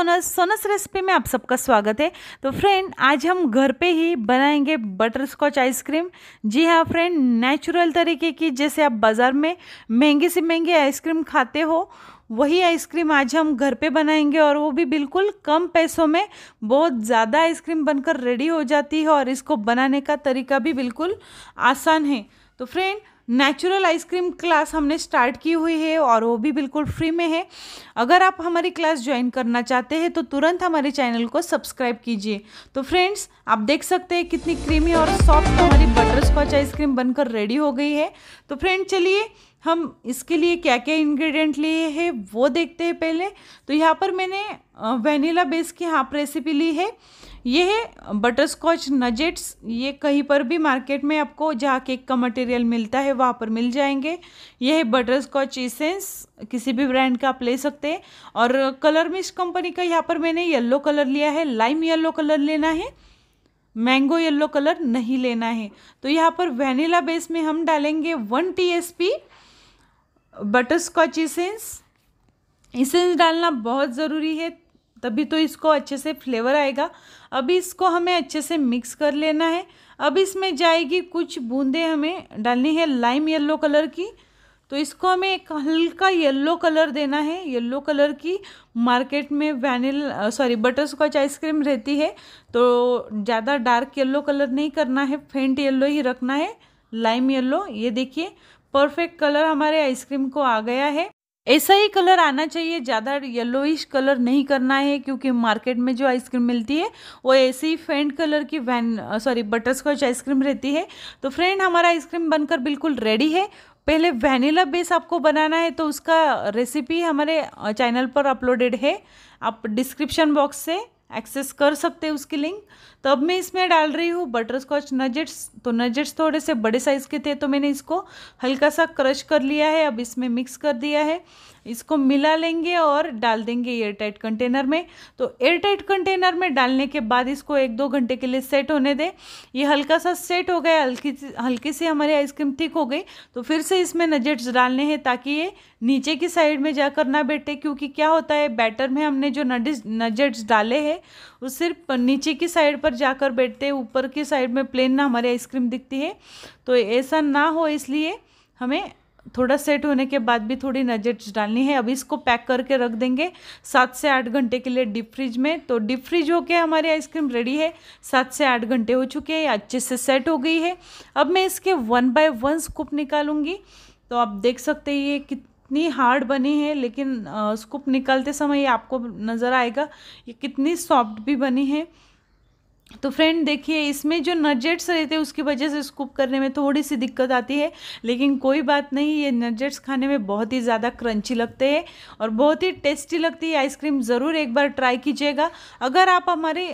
सोनस सोनस recipe में आप सबका स्वागत है तो फ्रेंड आज हम घर पे ही बनाएंगे बटर स्कॉच आइसक्रीम जी हाँ फ्रेंड नेचुरल तरीके की जैसे आप बाज़ार में महंगी से महंगी आइसक्रीम खाते हो वही आइसक्रीम आज हम घर पे बनाएंगे और वो भी बिल्कुल कम पैसों में बहुत ज़्यादा आइसक्रीम बनकर रेडी हो जाती है और इसको बनाने का तरीका भी बिल्कुल आसान है तो फ्रेंड नेचुरल आइसक्रीम क्लास हमने स्टार्ट की हुई है और वो भी बिल्कुल फ्री में है अगर आप हमारी क्लास ज्वाइन करना चाहते हैं तो तुरंत हमारे चैनल को सब्सक्राइब कीजिए तो फ्रेंड्स आप देख सकते हैं कितनी क्रीमी और सॉफ्ट हमारी बटर स्कॉच आइसक्रीम बनकर रेडी हो गई है तो फ्रेंड चलिए हम इसके लिए क्या क्या इंग्रेडिएंट लिए हैं वो देखते हैं पहले तो यहाँ पर मैंने वेनिला बेस की हाफ रेसिपी ली है ये है बटर स्कॉच नजेट्स ये कहीं पर भी मार्केट में आपको जहाँ केक का मटेरियल मिलता है वहाँ पर मिल जाएंगे ये है बटर स्कॉच इसेंस किसी भी ब्रांड का आप ले सकते हैं और कलर मिस कंपनी का यहाँ पर मैंने येल्लो कलर लिया है लाइम येल्लो कलर लेना है मैंगो येल्लो कलर नहीं लेना है तो यहाँ पर वेनिला बेस में हम डालेंगे one T S P butterscotch essence essence डालना बहुत ज़रूरी है तभी तो इसको अच्छे से फ्लेवर आएगा अभी इसको हमें अच्छे से मिक्स कर लेना है अब इसमें जाएगी कुछ बूंदें हमें डालनी है लाइम येलो कलर की तो इसको हमें एक हल्का येलो कलर देना है येलो कलर की मार्केट में vanilla sorry butterscotch ice cream रहती है तो ज़्यादा डार्क येलो कलर नहीं करना है फेंट येलो ही रखना है लाइम येलो ये देखिए परफेक्ट कलर हमारे आइसक्रीम को आ गया है ऐसा ही कलर आना चाहिए ज़्यादा येलोइश कलर नहीं करना है क्योंकि मार्केट में जो आइसक्रीम मिलती है वो ऐसे ही फेंट कलर की वैन सॉरी बटरस्कॉच आइसक्रीम रहती है तो फ्रेंड हमारा आइसक्रीम बनकर बिल्कुल रेडी है पहले वैनिला बेस आपको बनाना है तो उसका रेसिपी हमारे चैनल पर अपलोडेड है आप डिस्क्रिप्शन बॉक्स से एक्सेस कर सकते हैं उसकी लिंक तब तो मैं इसमें डाल रही हूँ बटर स्कॉच नजेट्स तो नजेट्स थोड़े से बड़े साइज़ के थे तो मैंने इसको हल्का सा क्रश कर लिया है अब इसमें मिक्स कर दिया है इसको मिला लेंगे और डाल देंगे एयर टाइट कंटेनर में तो एयर टाइट कंटेनर में डालने के बाद इसको एक दो घंटे के लिए सेट होने दें ये हल्का सा सेट हो गया हल्की हल्की सी हमारी आइसक्रीम थिक हो गई तो फिर से इसमें नजेट्स डालने हैं ताकि ये नीचे की साइड में जाकर ना बैठे क्योंकि क्या होता है बैटर में हमने जो नजेट्स डाले हैं वो सिर्फ नीचे की साइड पर जाकर बैठते हैं ऊपर की साइड में प्लेन ना हमारी आइसक्रीम दिखती है तो ऐसा ना हो इसलिए हमें थोड़ा सेट होने के बाद भी थोड़ी नजेट्स डालनी है अभी इसको पैक करके रख देंगे सात से आठ घंटे के लिए डीप फ्रिज में तो डीप फ्रिज होके हमारी आइसक्रीम रेडी है सात से आठ घंटे हो चुके हैं अच्छे से सेट हो गई है अब मैं इसके वन बाय वन स्कूप निकालूंगी तो आप देख सकते हैं ये कितनी हार्ड बनी है लेकिन स्कूप निकालते समय आपको नज़र आएगा ये कितनी सॉफ्ट भी बनी है तो फ्रेंड देखिए इसमें जो नजेट्स रहते हैं उसकी वजह से स्कूप करने में थोड़ी सी दिक्कत आती है लेकिन कोई बात नहीं ये नजेट्स खाने में बहुत ही ज़्यादा क्रंची लगते हैं और बहुत ही टेस्टी लगती है आइसक्रीम ज़रूर एक बार ट्राई कीजिएगा अगर आप हमारे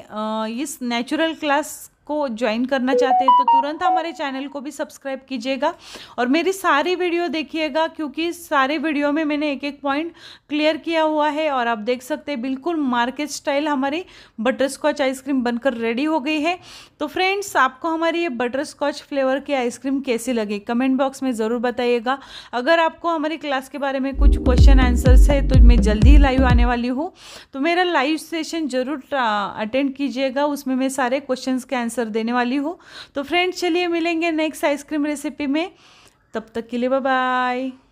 इस नेचुरल क्लास को ज्वाइन करना चाहते हैं तो तुरंत हमारे चैनल को भी सब्सक्राइब कीजिएगा और मेरी सारी वीडियो देखिएगा क्योंकि सारे वीडियो में मैंने एक एक पॉइंट क्लियर किया हुआ है और आप देख सकते हैं बिल्कुल मार्केट स्टाइल हमारी बटर स्कॉच आइसक्रीम बनकर रेडी हो गई है तो फ्रेंड्स आपको हमारी ये बटर स्कॉच फ्लेवर की आइसक्रीम कैसी लगी कमेंट बॉक्स में ज़रूर बताइएगा अगर आपको हमारी क्लास के बारे में कुछ क्वेश्चन आंसर्स है तो मैं जल्दी ही लाइव आने वाली हूँ तो मेरा लाइव सेशन जरूर अटेंड कीजिएगा उसमें मैं सारे क्वेश्चन के आंसर आंसर देने वाली हूँ तो फ्रेंड्स चलिए मिलेंगे नेक्स्ट आइसक्रीम रेसिपी में तब तक के लिए बाय